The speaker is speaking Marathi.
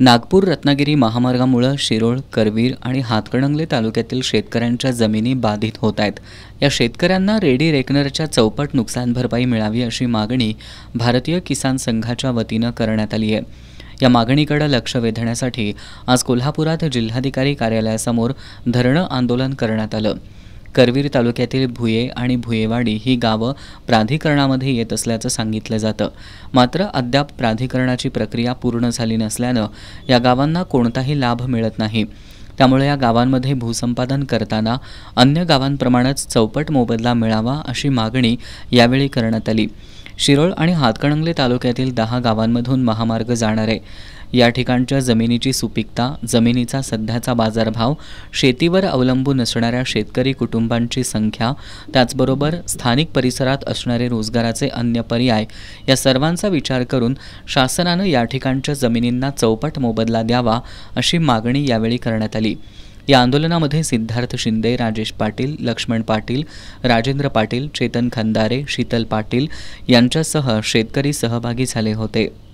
नागपूर रत्नागिरी महामार्गामुळं शिरोळ करवीर आणि हातकणंगले तालुक्यातील शेतकऱ्यांच्या जमिनी बाधित होत आहेत या शेतकऱ्यांना रेडी रेकनरच्या चौपट नुकसान भरपाई मिळावी अशी मागणी भारतीय किसान संघाच्या वतीनं करण्यात आली आहे या मागणीकडे लक्ष वेधण्यासाठी आज कोल्हापुरात जिल्हाधिकारी कार्यालयासमोर धरणं आंदोलन करण्यात आलं करवीर तालुक्यातील भुये आणि भुयेवाडी ही गावं प्राधिकरणामध्ये येत असल्याचं सांगितलं जातं मात्र अद्याप प्राधिकरणाची प्रक्रिया पूर्ण झाली नसल्यानं या गावांना कोणताही लाभ मिळत नाही त्यामुळे या गावांमध्ये भूसंपादन करताना अन्य गावांप्रमाणेच चौपट मोबदला मिळावा अशी मागणी यावेळी करण्यात आली शिरोळ आणि हातकणंगले तालुक्यातील दहा गावांमधून महामार्ग जाणार आहे या ठिकाणच्या जमिनीची सुपीकता जमिनीचा सध्याचा बाजारभाव शेतीवर अवलंबून असणाऱ्या शेतकरी कुटुंबांची संख्या त्याचबरोबर स्थानिक परिसरात असणारे रोजगाराचे अन्य पर्याय या सर्वांचा विचार करून शासनानं या ठिकाणच्या जमिनींना चौपट मोबदला द्यावा अशी मागणी यावेळी करण्यात आली या आंदोलनामध्ये सिद्धार्थ शिंदे राजेश पाटील लक्ष्मण पाटील राजेंद्र पाटील चेतन खंदारे शीतल पाटील यांच्यासह शेतकरी सहभागी झाले होते